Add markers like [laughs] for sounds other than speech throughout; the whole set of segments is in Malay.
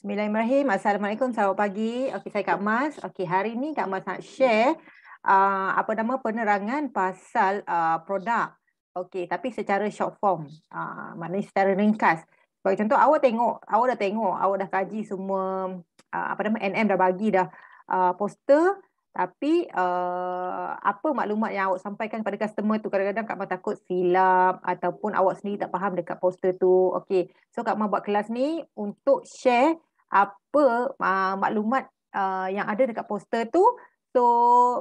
Bismillahirrahmanirrahim. Assalamualaikum, selamat pagi. Okey, saya Kak Mas. Okey, hari ni Kak Mas nak share uh, apa nama penerangan pasal uh, produk. Okey, tapi secara short form. Uh, maknanya secara ringkas. Sebagai contoh, awak tengok, awak dah tengok, awak dah kaji semua uh, apa nama NM dah bagi dah uh, poster. Tapi uh, apa maklumat yang awak sampaikan kepada customer tu kadang-kadang Kak Mah takut silap ataupun awak sendiri tak faham dekat poster tu. Okey, So Kak Mah buat kelas ni untuk share apa uh, maklumat uh, yang ada dekat poster tu so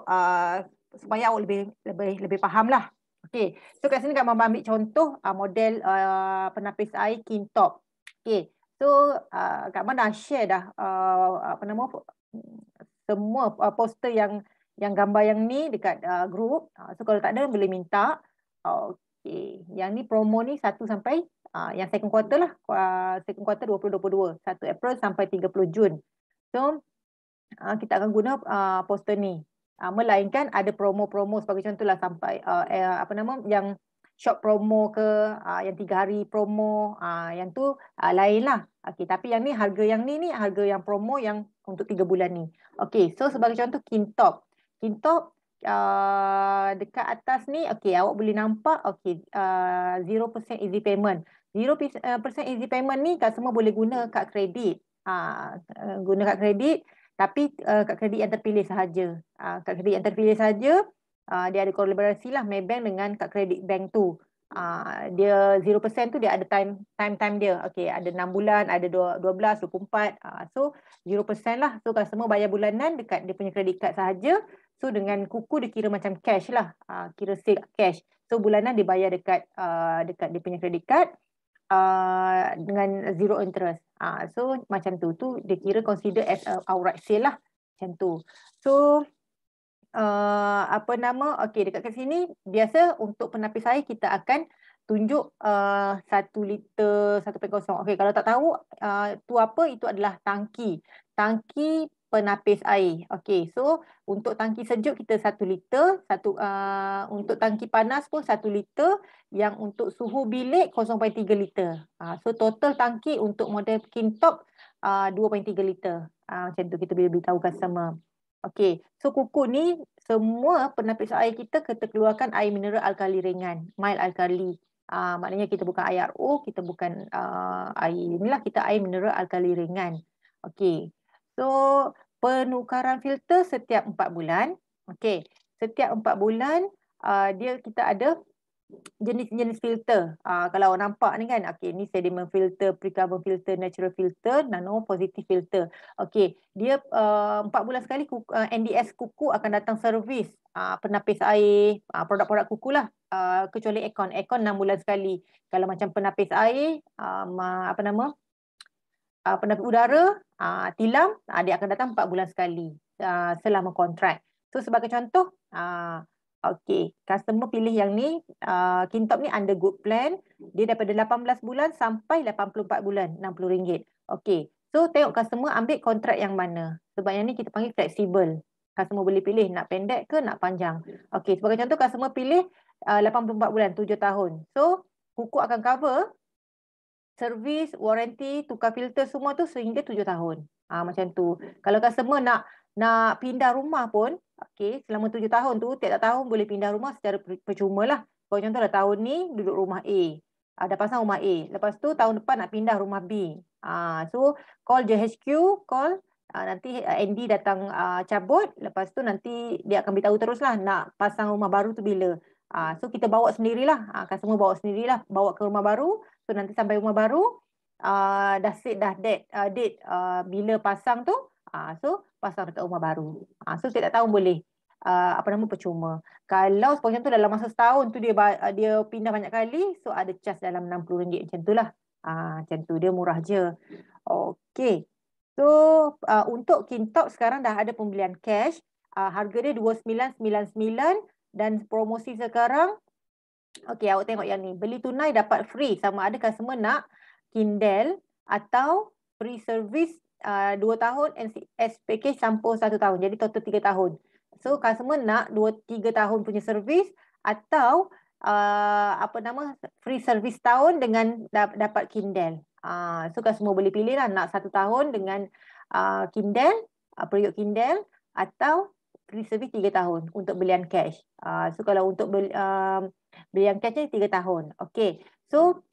uh, supaya awak lebih lebih lebih lah. okey so kat sini kat mama ambil contoh uh, model uh, penapis air kintop okey so uh, kat mana share dah uh, apa nama semua uh, poster yang yang gambar yang ni dekat uh, group uh, so kalau tak ada boleh minta uh, okey yang ni promo ni 1 sampai Ah, yang second quarter lah, ah, second quarter 2022, 1 April sampai 30 Jun. So, ah, kita akan guna poster ni. Melainkan ada promo-promo sebagai contoh lah sampai eh, apa nama yang short promo ke, yang tiga hari promo, yang tu lain lah. Okay, tapi yang ni harga yang ni, ni harga yang promo yang untuk tiga bulan ni. Okay, so sebagai contoh Kintop. Kintop Uh, dekat atas ni okey awak boleh nampak okey uh, 0% easy payment 0% eh, easy payment ni kan semua boleh guna kad kredit. Uh, guna kad kredit tapi uh, kad kredit yang terpilih sahaja. Uh, kad kredit yang terpilih sahaja uh, dia ada kolaborasi lah Maybank dengan kad kredit bank tu. Uh, dia 0% tu dia ada time time time dia. Okay, ada 6 bulan, ada 12, 24. Uh, so 0% lah. So customer bayar bulanan dekat dia punya kredit kad sahaja. So dengan kuku dia kira macam cash lah. Uh, kira sale cash. So bulanan dibayar dekat uh, dekat dia punya kredit card uh, dengan zero interest. Uh, so macam tu tu dia kira consider as outright sale lah macam tu. So Uh, apa nama okey dekat kat sini biasa untuk penapis air kita akan tunjuk uh, 1 liter 1.0 okey kalau tak tahu uh, tu apa itu adalah tangki tangki penapis air. Okey, so untuk tangki sejuk kita 1 liter, satu uh, untuk tangki panas pun 1 liter, yang untuk suhu bilik 0.3 liter. Uh, so total tangki untuk model kintop uh, ah, 2.3 liter. Uh, macam tu kita boleh beritahu customer. Okey, so kuku ni semua penapis air kita kita keluarkan air mineral alkali ringan, mild alkali. Uh, maknanya kita bukan IRO, kita bukan uh, air inilah kita air mineral alkali ringan. Okey. So penukaran filter setiap 4 bulan. Okey, setiap 4 bulan uh, dia kita ada jenis-jenis filter. Uh, kalau orang nampak ni kan, okey ni sediment filter, precarbon filter, natural filter, nano positive filter. Okey, dia uh, 4 bulan sekali kuku, uh, NDS kuku akan datang servis uh, penapis air, uh, produk-produk kukulah. Uh, kecuali aircon, aircon 6 bulan sekali. Kalau macam penapis air, um, uh, apa nama? uh, ah, pendapat udara, uh, tilam, uh, dia akan datang 4 bulan sekali uh, selama kontrak. So sebagai contoh, uh, okay, customer pilih yang ni, uh, Kintop ni under good plan, dia daripada 18 bulan sampai 84 bulan, RM60. Okay. So tengok customer ambil kontrak yang mana. Sebab yang ni kita panggil fleksibel. Customer boleh pilih nak pendek ke nak panjang. Okay, sebagai contoh customer pilih uh, 84 bulan, 7 tahun. So, hukum akan cover servis, warranty, tukar filter semua tu sehingga tujuh tahun. ha, macam tu. Kalau customer nak nak pindah rumah pun, okay, selama tujuh tahun tu tiap-tiap tahun boleh pindah rumah secara percuma lah. Kalau contohlah tahun ni duduk rumah A, ada ah, ha, pasang rumah A. Lepas tu tahun depan nak pindah rumah B. ha, so call JHQ, call Uh, nanti Andy datang uh, cabut lepas tu nanti dia akan beritahu lah nak pasang rumah baru tu bila Uh, so kita bawa sendirilah. Uh, ah, customer kan bawa sendirilah. Bawa ke rumah baru. So nanti sampai rumah baru. Uh, dah set dah date. Uh, date uh, bila pasang tu. Uh, so pasang dekat rumah baru. Uh, so kita tak tahu boleh. Uh, apa nama percuma. Kalau sepanjang tu dalam masa setahun tu dia dia pindah banyak kali. So ada charge dalam RM60 macam tu lah. Uh, macam tu dia murah je. Okay. So uh, untuk Kintop sekarang dah ada pembelian cash. Uh, harga dia RM2,999 dan promosi sekarang. okay, awak tengok yang ni. Beli tunai dapat free sama ada customer nak Kindle atau free service uh, 2 tahun NCS package campur 1 tahun. Jadi total 3 tahun. So customer kan nak 2 3 tahun punya service atau uh, apa nama free service tahun dengan dapat Kindle. uh, so customer kan boleh pilih lah nak 1 tahun dengan uh, Kindle, uh, periuk Kindle atau reservis 3 tahun untuk belian cash. Uh, so kalau untuk beli, uh, um, belian cash ni 3 tahun. Okay. So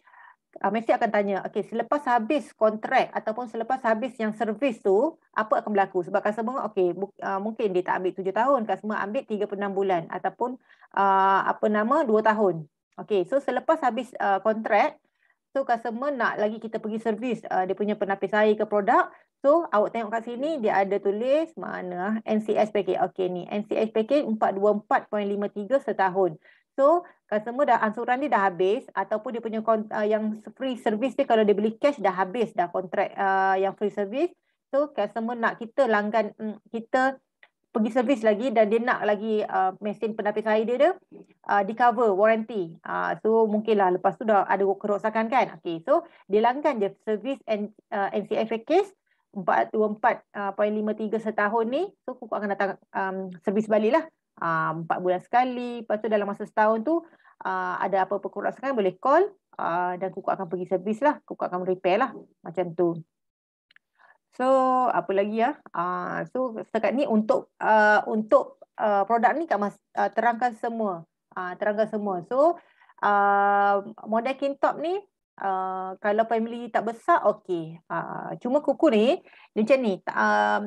uh, ah, mesti akan tanya, okay, selepas habis kontrak ataupun selepas habis yang servis tu, apa akan berlaku? Sebab customer, kan okay, bu- uh, ah, mungkin dia tak ambil 7 tahun, customer kan ambil 36 bulan ataupun uh, apa nama 2 tahun. Okay, so selepas habis kontrak, uh, so customer kan nak lagi kita pergi servis uh, dia punya penapis air ke produk, So awak tengok kat sini dia ada tulis mana NCS package. Okey ni NCS package 424.53 setahun. So customer dah ansuran dia dah habis ataupun dia punya uh, yang free service dia kalau dia beli cash dah habis dah kontrak uh, yang free service. So customer nak kita langgan um, kita pergi servis lagi dan dia nak lagi uh, mesin penapis air dia dia uh, di cover warranty. Uh, so mungkinlah lepas tu dah ada kerosakan kan. Okey so dia langgan je service and uh, NCS package 4.53 uh, ah, setahun ni so kuku akan datang um, servis baliklah uh, ah, 4 bulan sekali lepas tu dalam masa setahun tu uh, ada apa-apa kerosakan boleh call uh, dan kuku akan pergi servis lah kuku akan repair lah macam tu so apa lagi ya uh, so setakat ni untuk uh, untuk uh, produk ni kat mas, uh, terangkan semua uh, terangkan semua so uh, model kintop ni uh, kalau family tak besar okey uh, cuma kuku ni dia macam ni uh,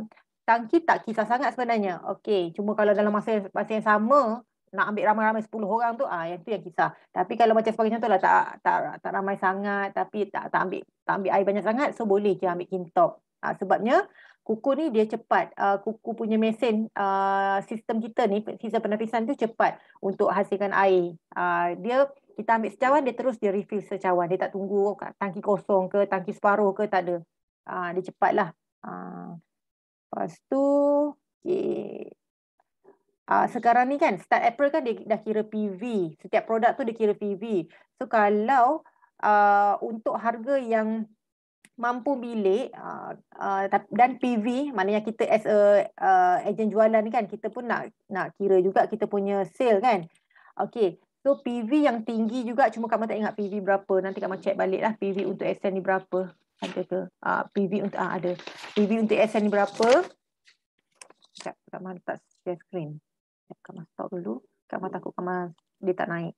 tangki tak kisah sangat sebenarnya okey cuma kalau dalam masa yang, masa yang sama nak ambil ramai-ramai 10 orang tu ah uh, yang tu yang kisah tapi kalau macam sebagai contohlah tak tak tak ramai sangat tapi tak tak ambil tak ambil air banyak sangat so boleh je ambil kintop uh, ah, sebabnya kuku ni dia cepat uh, kuku punya mesin uh, sistem kita ni sistem penapisan tu cepat untuk hasilkan air uh, dia kita ambil secawan dia terus dia refill secawan dia tak tunggu oh, tangki kosong ke tangki separuh ke tak ada ha, dia cepatlah ha. Ah, lepas tu okay. ha, ah, sekarang ni kan start April kan dia dah kira PV setiap produk tu dia kira PV so kalau uh, untuk harga yang mampu bilik uh, uh, dan PV maknanya kita as a uh, agent jualan kan kita pun nak nak kira juga kita punya sale kan okey So PV yang tinggi juga cuma kamu tak ingat PV berapa. Nanti kamu check baliklah PV untuk SN ni berapa. Ada ke? Ah PV untuk ah ada. PV untuk SN ni berapa? Tak tak mantap share screen. Tak kamu stop dulu. Kamu takut kamu dia tak naik.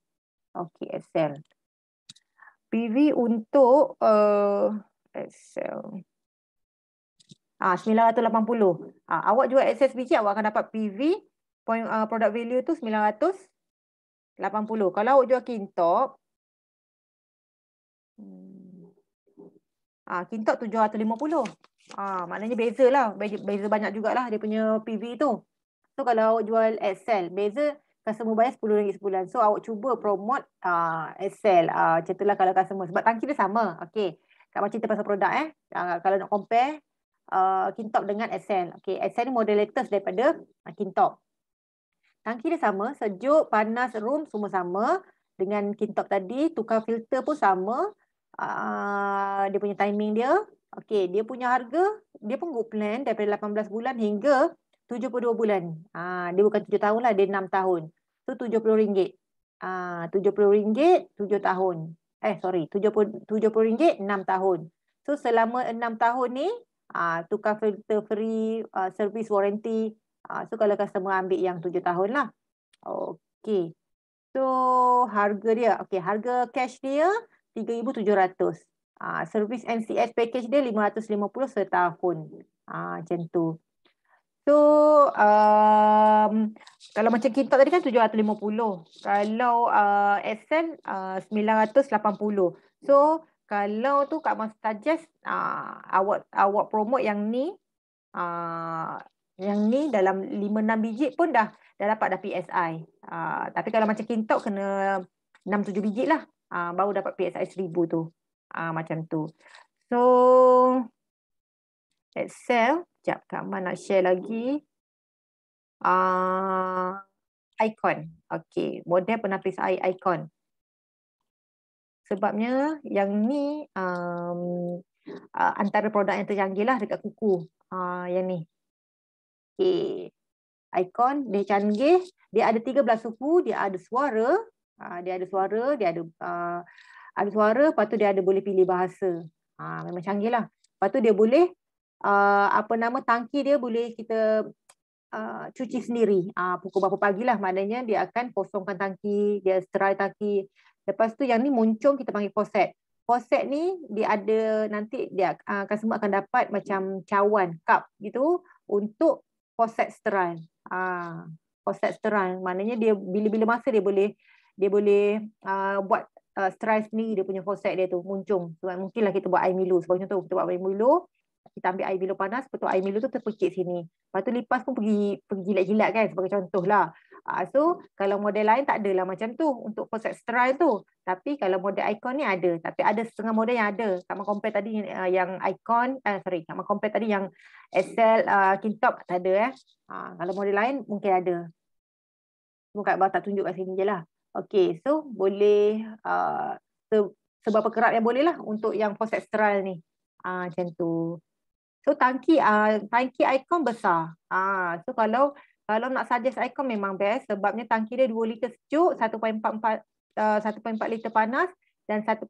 Okey SN. PV untuk uh, Excel. Ah puluh. Ah awak juga SSBC awak akan dapat PV point uh, product value tu ratus. 80. Kalau awak jual kintop. Hmm, ah, kintop 750. Ah, maknanya bezalah. Beza banyak jugalah dia punya PV tu. So kalau awak jual Excel, beza customer bayar RM10 sebulan. So awak cuba promote uh, Excel. Uh, macam lah kalau customer. Sebab tangki dia sama. Okay. Kak Macin pasal produk eh. Uh, kalau nak compare uh, Kintop dengan Excel. Okay. Excel ni model latest daripada uh, Kintop. Tangki dia sama, sejuk, panas, room semua sama. Dengan kintop tadi, tukar filter pun sama. Uh, dia punya timing dia. Okey, dia punya harga, dia pun good plan daripada 18 bulan hingga 72 bulan. Uh, dia bukan 7 tahun lah, dia 6 tahun. So, RM70. Uh, rm ringgit 7 ah, tahun. Eh, sorry. RM70, 6 tahun. So, selama 6 tahun ni, uh, tukar filter free, uh, service warranty, Ha, so kalau customer ambil yang tujuh tahun lah. Okay. So harga dia. Okay harga cash dia 3,700. Ah, ha, Service NCS package dia 550 setahun. Ah, macam tu. So um, kalau macam kita tadi kan 750. Kalau uh, SN uh, 980. So kalau tu Kak Mas suggest uh, awak, awak promote yang ni. Uh, yang ni dalam 5-6 biji pun dah dah dapat dah PSI. Uh, ah, tapi kalau macam kintok kena 6-7 biji lah. Uh, baru dapat PSI 1000 tu. Uh, macam tu. So, Excel. Sekejap, Kak Man nak share lagi. Uh, icon. Okay, model penapis air icon. Sebabnya yang ni um, uh, antara produk yang terjanggil lah dekat kuku. Uh, yang ni. Ikon canggih Dia ada 13 suku. Ha, dia ada suara. Dia ada suara. Ha, dia ada uh, ada suara. Lepas tu dia ada boleh pilih bahasa. Uh, memang canggih lah. Lepas tu dia boleh uh, apa nama tangki dia boleh kita uh, cuci sendiri. Uh, pukul berapa pagi lah. Maknanya dia akan kosongkan tangki. Dia seterai tangki. Lepas tu yang ni muncung kita panggil poset. Poset ni dia ada nanti dia uh, customer akan dapat macam cawan, cup gitu untuk korset steran. Ah, korset steran. Maknanya dia bila-bila masa dia boleh dia boleh uh, buat uh, ah, stress ni dia punya korset dia tu muncung. Sebab mungkinlah kita buat air milu sebab contoh kita buat air milu kita ambil air milo panas, betul air milo tu terpekik sini. Lepas tu lipas pun pergi pergi jilat-jilat kan sebagai contoh lah. Ah, so kalau model lain tak adalah macam tu untuk post extra tu. Tapi kalau model ikon ni ada, tapi ada setengah model yang ada. Sama compare tadi ah, yang ikon, uh, eh, sorry, sama compare tadi yang SL uh, ah, Kintop tak ada eh. Uh, kalau model lain mungkin ada. Cuma kat bawah tak tunjuk kat sini jelah. Okey, so boleh uh, se seberapa kerap yang boleh lah untuk yang post extra ni. Ah macam tu. So tangki uh, tangki icon besar. Ah, uh, so kalau kalau nak suggest icon memang best sebabnya tangki dia 2 liter sejuk, 1.44 uh, 1.4 liter panas dan 1.8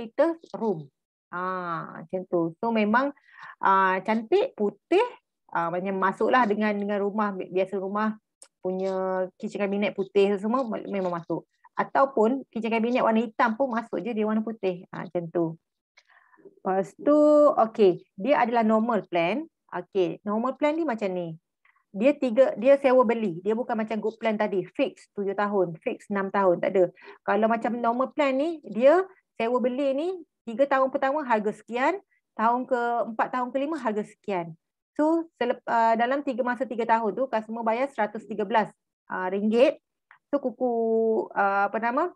liter room. Ah, macam tu. So memang uh, cantik putih uh, ah, macam masuklah dengan dengan rumah biasa rumah punya kitchen cabinet putih semua memang masuk. Ataupun kitchen cabinet warna hitam pun masuk je dia warna putih. Ah, uh, macam tu. Lepas tu, okay. Dia adalah normal plan. Okay, normal plan ni macam ni. Dia tiga, dia sewa beli. Dia bukan macam good plan tadi. Fix tujuh tahun. Fix enam tahun. Tak ada. Kalau macam normal plan ni, dia sewa beli ni tiga tahun pertama harga sekian. Tahun ke empat tahun ke lima harga sekian. So, selep, uh, dalam tiga masa tiga tahun tu, customer bayar seratus tiga belas uh, ringgit. So, kuku uh, apa nama?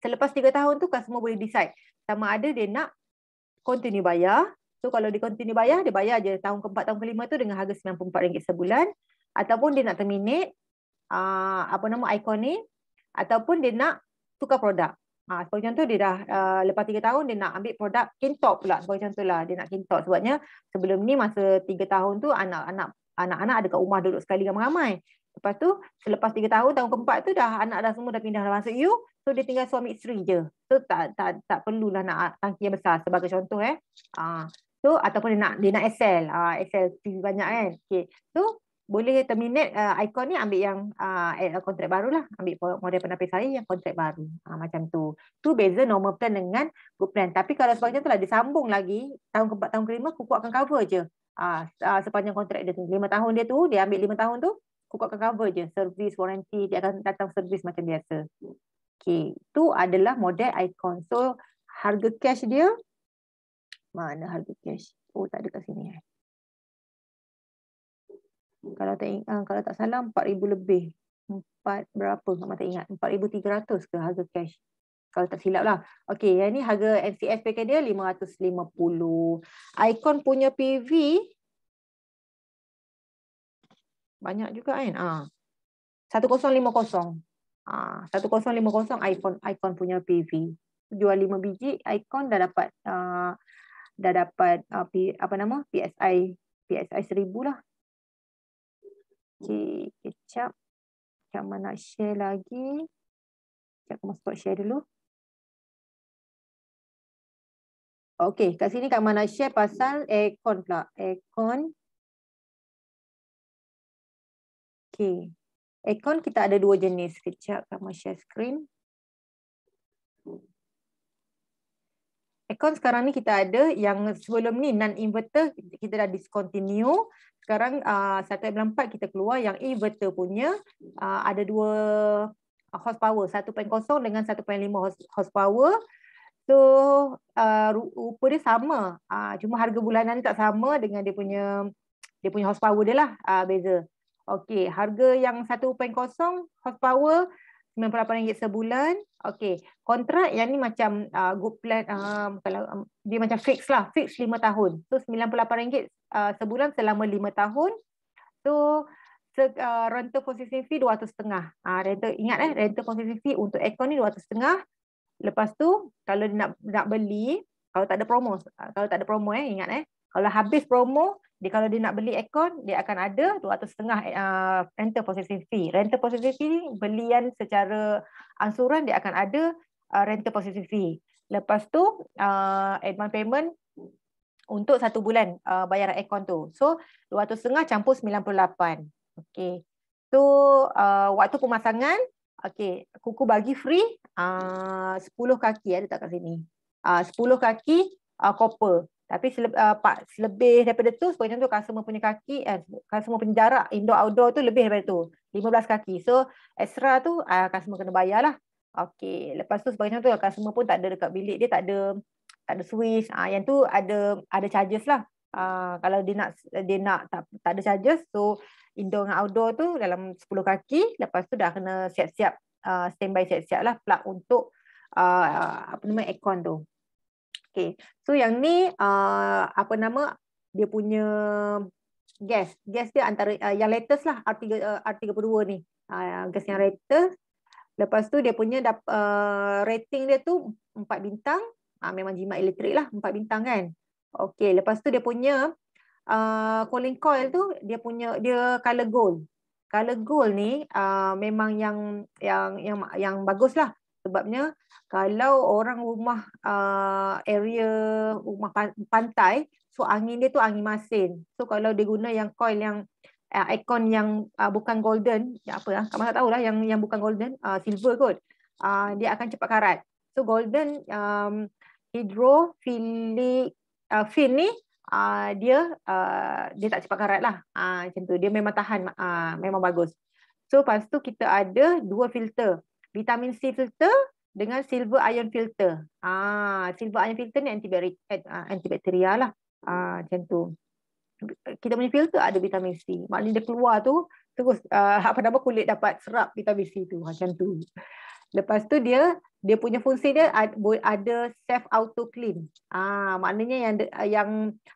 Selepas tiga tahun tu, customer boleh decide. Sama ada dia nak continue bayar. So kalau dia continue bayar, dia bayar je tahun keempat, tahun kelima tu dengan harga RM94 sebulan. Ataupun dia nak terminate, uh, apa nama ikon ni. Ataupun dia nak tukar produk. Ah, sebagai contoh dia dah uh, lepas tiga tahun dia nak ambil produk Kintop pula sebagai contoh lah dia nak Kintop sebabnya sebelum ni masa tiga tahun tu anak-anak anak-anak ada kat rumah duduk sekali ramai-ramai. Lepas tu selepas tiga tahun tahun keempat tu dah anak dah semua dah pindah dah masuk you So dia tinggal suami isteri je. So tak tak tak perlulah nak tangki yang besar sebagai contoh eh. Ah uh, so ataupun dia nak dia nak Excel. Ah uh, Excel TV banyak kan. Eh. Okey. So boleh terminate uh, ah, ikon ni ambil yang uh, kontrak baru lah. Ambil model penapis saya yang kontrak baru. Uh, macam tu. Tu beza normal plan dengan good plan. Tapi kalau sebagainya tu lah disambung lagi. Tahun keempat, tahun kelima, kuku akan cover je. Uh, uh, sepanjang kontrak dia tu. Lima tahun dia tu, dia ambil lima tahun tu. Kuku akan cover je. Service, warranty, dia akan datang service macam biasa. Okay, tu adalah model icon. So harga cash dia mana harga cash? Oh tak ada kat sini. Eh. Kalau tak ah, kalau tak salah 4000 lebih. 4 berapa? Sama Tak mata ingat. 4300 ke harga cash? Kalau tak silap lah. Okay, yang ni harga NCS pakai dia 550. Icon punya PV banyak juga kan? Ah. 1050. Ha, satu kosong lima kosong iPhone iPhone punya PV. Jual lima biji iPhone dah dapat uh, dah dapat uh, P, apa nama? PSI PSI seribu lah. Okey, kecap. Macam mana share lagi? Kejap, aku mau share dulu. Okey, kat sini kamu nak share pasal aircon pula. Aircon. Okey account kita ada dua jenis. Kejap, sama share screen. Account sekarang ni kita ada yang sebelum ni non-inverter kita dah discontinue. Sekarang uh, ah, 1.4 bulan kita keluar yang inverter punya uh, ada dua uh, horsepower. 1.0 dengan 1.5 horsepower. So uh, rupa dia sama. Uh, cuma harga bulanan tak sama dengan dia punya dia punya horsepower dia lah uh, beza. Okey, harga yang 1.0 horsepower RM98 sebulan. Okey, kontrak yang ni macam uh, good plan uh, um, lah, kalau um, dia macam fix lah, fix 5 tahun. So RM98 uh, sebulan selama 5 tahun. So se uh, rental concession fee 200.5. Ah uh, rental ingat eh rental concession fee untuk aircon ni 200.5. Lepas tu kalau nak nak beli, kalau tak ada promo, kalau tak ada promo eh ingat eh. Kalau habis promo dia kalau dia nak beli aircon dia akan ada 200 setengah uh, rental possession fee. Rental possession fee belian secara ansuran dia akan ada uh, rental possession fee. Lepas tu uh, advance payment untuk satu bulan uh, bayaran aircon tu. So 200 setengah campur 98. Okey. So uh, waktu pemasangan okey kuku bagi free uh, 10 kaki ada tak kat sini. Uh, 10 kaki uh, copper. Tapi uh, lebih daripada tu sebagai contoh customer punya kaki eh, customer punya jarak indoor outdoor tu lebih daripada tu 15 kaki. So extra tu uh, customer kena bayar lah. Okey, lepas tu sebagai contoh customer pun tak ada dekat bilik dia tak ada tak ada switch. uh, yang tu ada ada charges lah. Uh, kalau dia nak dia nak tak, tak ada charges so indoor dengan outdoor tu dalam 10 kaki lepas tu dah kena siap-siap uh, standby siap-siap lah plug untuk uh, apa nama aircon tu. Okay. So yang ni uh, apa nama dia punya gas. Gas dia antara uh, yang latest lah R3 uh, R32 ni. uh, gas yang latest. Lepas tu dia punya uh, rating dia tu 4 bintang. uh, memang jimat elektrik lah 4 bintang kan. Okey, lepas tu dia punya uh, cooling coil tu dia punya dia color gold. Color gold ni uh, memang yang yang yang yang bagus lah sebabnya kalau orang rumah uh, area rumah pantai so angin dia tu angin masin so kalau dia guna yang coil yang uh, aircon yang uh, bukan golden ya apa lah kamu tak tahu lah yang yang bukan golden uh, silver kot uh, dia akan cepat karat so golden um, hydrophilic uh, fin ni Uh, dia uh, dia tak cepat karat lah uh, macam tu dia memang tahan uh, memang bagus so lepas tu kita ada dua filter vitamin C filter dengan silver ion filter. Ah, silver ion filter ni eh, ah, antibakterial lah. Ah, macam tu. Kita punya filter ada vitamin C. Maknanya dia keluar tu terus uh, apa nama kulit dapat serap vitamin C tu macam tu. Lepas tu dia dia punya fungsi dia ada self auto clean. Ah, maknanya yang yang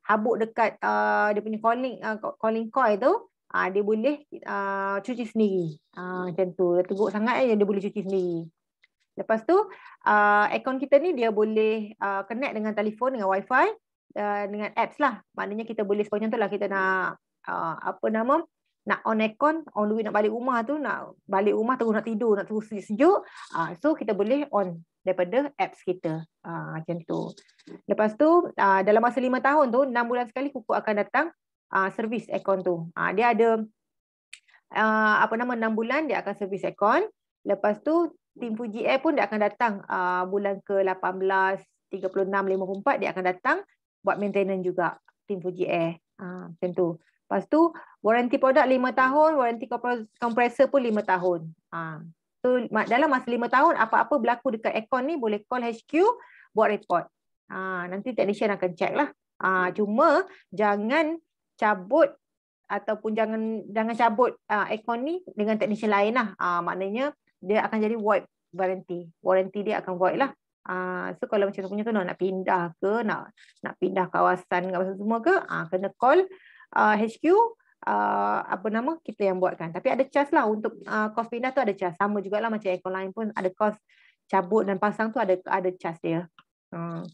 habuk dekat ah dia punya calling uh, calling coil tu uh, dia boleh uh, cuci sendiri. Uh, macam tu. Teruk sangat yang dia boleh cuci sendiri. Lepas tu, uh, akaun kita ni dia boleh uh, connect dengan telefon, dengan wifi, uh, dengan apps lah. Maknanya kita boleh sepanjang tu lah kita nak uh, apa nama, nak on aircon, on the way nak balik rumah tu, nak balik rumah terus nak tidur, nak terus sejuk. Uh, so kita boleh on daripada apps kita. Uh, macam tu. Lepas tu, uh, dalam masa lima tahun tu, enam bulan sekali kuku akan datang Ah, servis aircon tu. Ha, dia ada uh, apa nama 6 bulan dia akan servis aircon. Lepas tu tim Fuji Air pun dia akan datang uh, bulan ke-18 36 54 dia akan datang buat maintenance juga tim Fuji Air. Ha, macam tu. Lepas tu waranti produk 5 tahun, waranti kompresor pun 5 tahun. Ha. So, dalam masa lima tahun apa-apa berlaku dekat aircon ni boleh call HQ buat report. Ha, nanti technician akan check lah. Ha, cuma jangan cabut ataupun jangan jangan cabut uh, aircon ni dengan teknisi lain lah. Uh, maknanya dia akan jadi void warranty. Warranty dia akan void lah. Uh, so kalau macam tu punya tu no, nak pindah ke, nak nak pindah kawasan dengan pasal semua ke, uh, kena call uh, HQ uh, apa nama kita yang buatkan. Tapi ada charge lah untuk uh, cost pindah tu ada charge. Sama jugalah macam aircon lain pun ada cost cabut dan pasang tu ada ada charge dia. Hmm.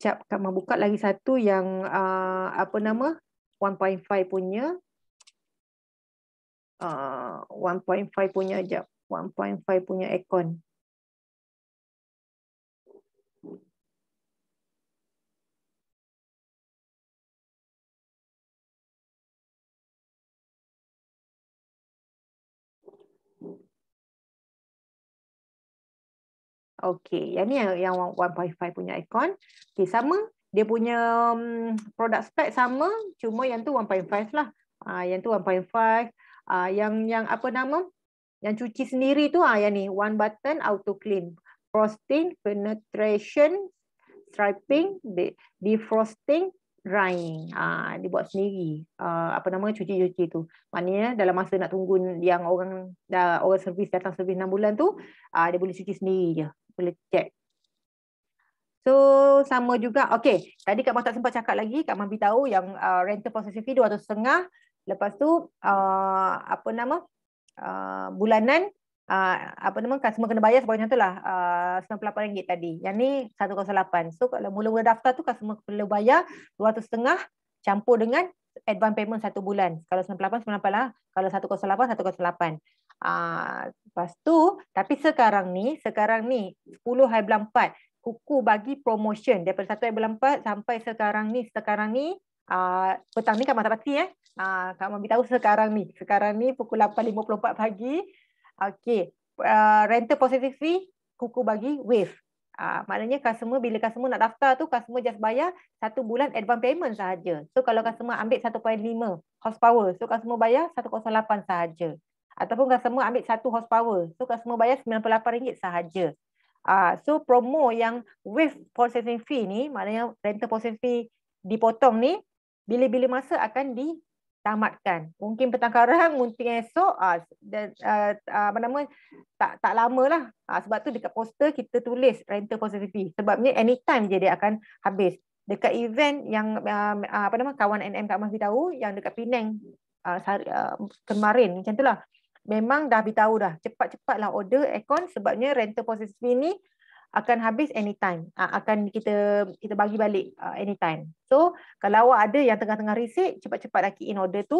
Cap, kamu buka lagi satu yang uh, apa nama 1.5 punya uh, 1.5 punya jap 1.5 punya aircon Okey, yang ni yang 1.5 punya ikon. Okey, sama dia punya um, product spec sama cuma yang tu 1.5 lah ah yang tu 1.5 ah uh, yang yang apa nama yang cuci sendiri tu ah uh, yang ni one button auto clean frosting penetration striping defrosting drying ah uh, dibuat sendiri uh, apa nama cuci-cuci tu maknanya dalam masa nak tunggu yang orang dah orang servis datang servis 6 bulan tu ah uh, dia boleh cuci sendiri je boleh check So sama juga. Okay. Tadi Kak Mah tak sempat cakap lagi. Kak Mah tahu yang uh, rental processing fee atau setengah. Lepas tu uh, apa nama uh, bulanan uh, apa nama customer kan kena bayar sebagainya tu lah uh, RM98 tadi. Yang ni 108. So kalau mula-mula daftar tu customer kan perlu bayar RM200 setengah campur dengan advance payment satu bulan. Kalau 98, 98 lah. Kalau 108, 108. Uh, lepas tu, tapi sekarang ni, sekarang ni 10 hari bulan 4, kuku bagi promotion daripada satu yang berlempat sampai sekarang ni sekarang ni uh, petang ni kat Mata Pati eh uh, ah, kat Mami tahu sekarang ni sekarang ni pukul 8.54 pagi okey uh, rental positive fee kuku bagi wave Uh, maknanya customer bila customer nak daftar tu customer just bayar satu bulan advance payment sahaja. So kalau customer ambil 1.5 horsepower, so customer bayar 108 sahaja. Ataupun customer ambil satu horsepower, so customer bayar RM98 sahaja. Ah, uh, so promo yang with processing fee ni, maknanya rental processing fee dipotong ni, bila-bila masa akan ditamatkan. Mungkin petang karang, mungkin esok, ah, uh, dan uh, apa nama tak tak lama lah. Uh, sebab tu dekat poster kita tulis rental processing fee. Sebabnya anytime jadi akan habis. Dekat event yang uh, apa nama kawan NM tak Mahfi tahu, yang dekat Penang uh, kemarin, macam tu lah memang dah beritahu dah cepat-cepatlah order aircon sebabnya rental process fee ni akan habis anytime ah, akan kita kita bagi balik ah, anytime so kalau awak ada yang tengah-tengah risik cepat-cepat lagi in order tu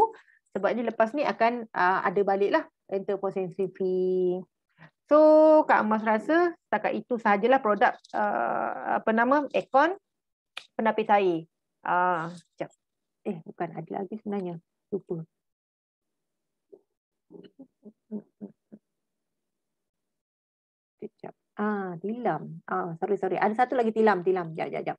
sebab ni lepas ni akan ah, ada baliklah rental process fee so kak mas rasa setakat itu sajalah produk apa nama aircon penapis air ah eh bukan ada lagi sebenarnya lupa Kejap. Ah, tilam. Ah, sorry sorry. Ada satu lagi tilam, tilam. Jap, jap, jap.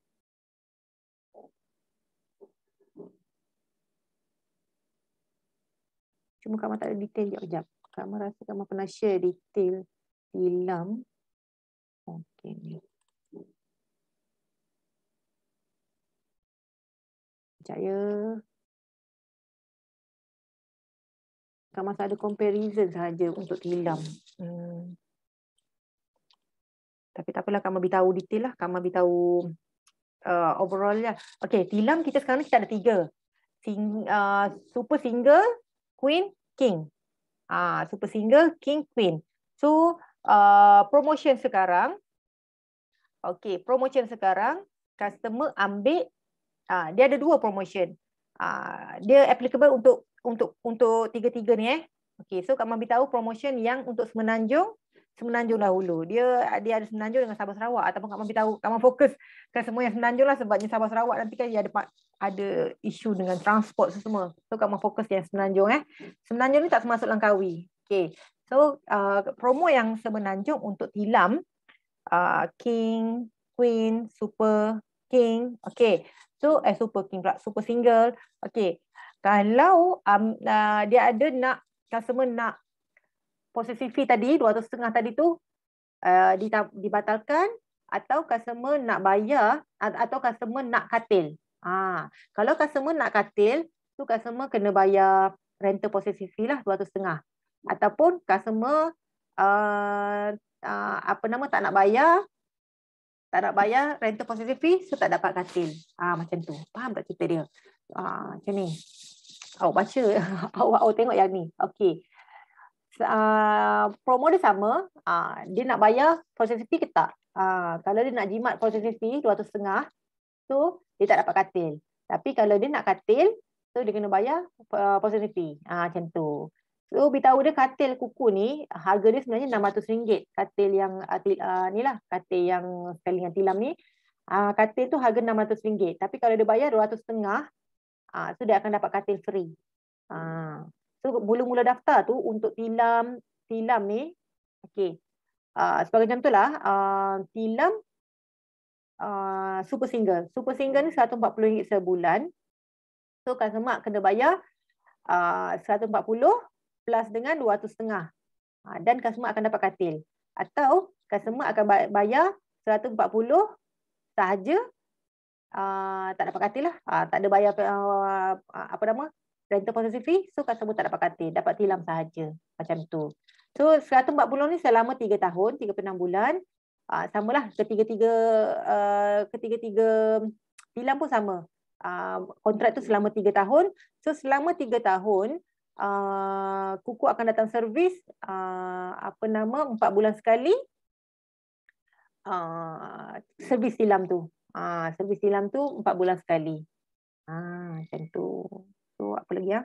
Cuma kamu tak ada detail jap, jap. Kamu rasa kamu pernah share detail tilam. Okey ni. Jaya. Tak masa ada comparison saja untuk tilam. Hmm. Tapi tak apalah, Kak Mabi tahu detail lah. Kak Mabi tahu uh, overall lah. Okay, tilam kita sekarang kita ada tiga. Sing, uh, super single, queen, king. Ah, uh, super single, king, queen. So, uh, promotion sekarang. Okay, promotion sekarang. Customer ambil, uh, dia ada dua promotion. Uh, dia applicable untuk untuk untuk tiga-tiga ni eh. Okey, so Kak Mambi tahu promotion yang untuk Semenanjung Semenanjung dahulu. Dia dia ada Semenanjung dengan Sabah Sarawak ataupun Kak Mambi tahu Kak Mambi fokus ke semua yang Semenanjung lah sebabnya Sabah Sarawak nanti kan dia ada ada isu dengan transport semua. So Kak Mambi fokus yang Semenanjung eh. Semenanjung ni tak termasuk Langkawi. Okey. So uh, promo yang Semenanjung untuk tilam uh, King, Queen, Super King. Okey. So eh, Super King pula, Super Single. okay kalau um, uh, dia ada nak customer nak possessive fee tadi setengah tadi tu uh, dibatalkan atau customer nak bayar atau customer nak katil. Ha. kalau customer nak katil tu customer kena bayar rental possessive fee lah setengah ataupun customer uh, uh, apa nama tak nak bayar tak nak bayar rental possessive fee so tak dapat katil. Ha, macam tu. Faham tak cerita dia? Ah, macam ni awak baca [laughs] awak awak tengok yang ni okay uh, ah, promo dia sama uh, dia nak bayar processing fee ke tak uh, kalau dia nak jimat processing fee 200.5 tu dia tak dapat katil tapi kalau dia nak katil tu so dia kena bayar uh, processing fee uh, macam tu so bila tahu dia katil kuku ni harga dia sebenarnya RM600 katil yang uh, ni lah katil yang selling yang tilam ni Uh, katil tu harga RM600 tapi kalau dia bayar 200 setengah Ah, so dia akan dapat katil free. Ah. So mula-mula daftar tu untuk tilam tilam ni. Okey. Ah, sebagai contohlah ah, tilam ah, super single. Super single ni RM140 sebulan. So customer kena bayar RM140 ah, plus dengan RM200 setengah. dan customer akan dapat katil. Atau customer akan bayar RM140 sahaja Ah, tak dapat katil lah. Uh, tak ada bayar uh, apa nama rental possessive fee. So customer tak dapat katil. Dapat tilam sahaja. Macam tu. So 140 ni selama 3 tahun, 36 bulan. Uh, sama lah ketiga-tiga uh, ketiga-tiga tilam pun sama. Uh, kontrak tu selama 3 tahun. So selama 3 tahun, uh, kuku akan datang servis uh, apa nama 4 bulan sekali. Uh, servis silam tu Ha, servis tilam tu 4 bulan sekali. Ha, macam tu. So apa lagi ya?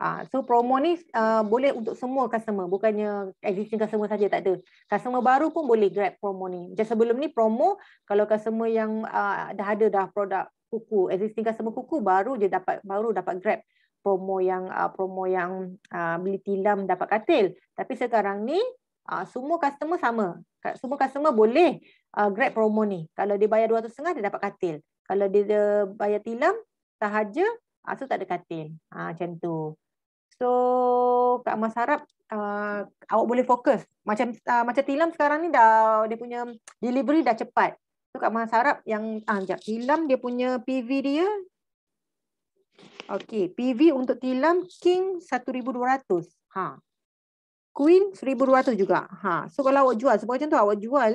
Ha, so promo ni uh, boleh untuk semua customer. Bukannya existing customer saja tak ada. Customer baru pun boleh grab promo ni. Macam sebelum ni promo, kalau customer yang uh, dah ada dah produk kuku, existing customer kuku, baru je dapat baru dapat grab promo yang uh, promo yang uh, beli tilam dapat katil. Tapi sekarang ni, uh, semua customer sama semua customer boleh uh, grab promo ni. Kalau dia bayar RM200 setengah dia dapat katil. Kalau dia, dia bayar tilam sahaja uh, ah, so tak ada katil. Ha, macam tu. So Kak Mas harap uh, awak boleh fokus. Macam uh, macam tilam sekarang ni dah dia punya delivery dah cepat. So Kak Mas harap yang ah jap tilam dia punya PV dia Okay, PV untuk tilam King 1200. Ha, Queen 1200 juga. Ha, so kalau awak jual sebab macam tu awak jual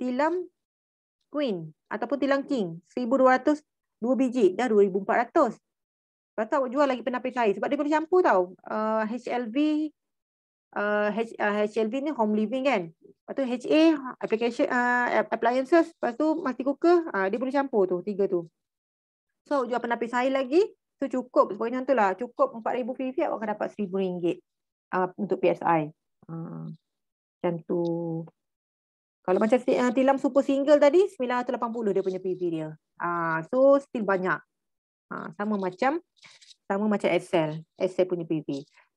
tilam queen ataupun tilam king 1200 dua biji dah 2400. Pastu awak jual lagi penapis lain sebab dia boleh campur tau. Uh, eh, HLV uh, H, uh, eh, HLV eh, ni home living kan. Pastu HA application uh, appliances pastu multi cooker uh, dia boleh campur tu tiga tu. So awak jual penapis lain lagi tu cukup sebab macam tu lah cukup 4000 fee fee awak akan dapat 1000 ringgit uh, untuk PSI. Ah, macam uh, tu. Kalau macam uh, tilam super single tadi, 980 dia punya PV dia. Uh, so, still banyak. Uh, sama macam sama macam Excel. Excel punya PV.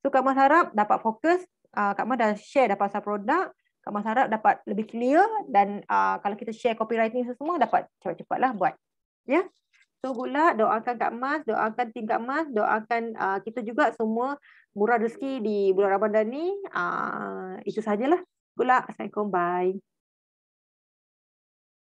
So, Kak harap dapat fokus. Uh, Kak Mas dah share dah pasal produk. Kak Mas harap dapat lebih clear. Dan uh, kalau kita share copywriting semua, dapat cepat-cepatlah buat. Ya? Yeah? So pula doakan Kak Mas, doakan tim Kak Mas, doakan uh, kita juga semua murah rezeki di bulan Ramadan ni. Uh, itu sajalah. Pula. Assalamualaikum. Bye.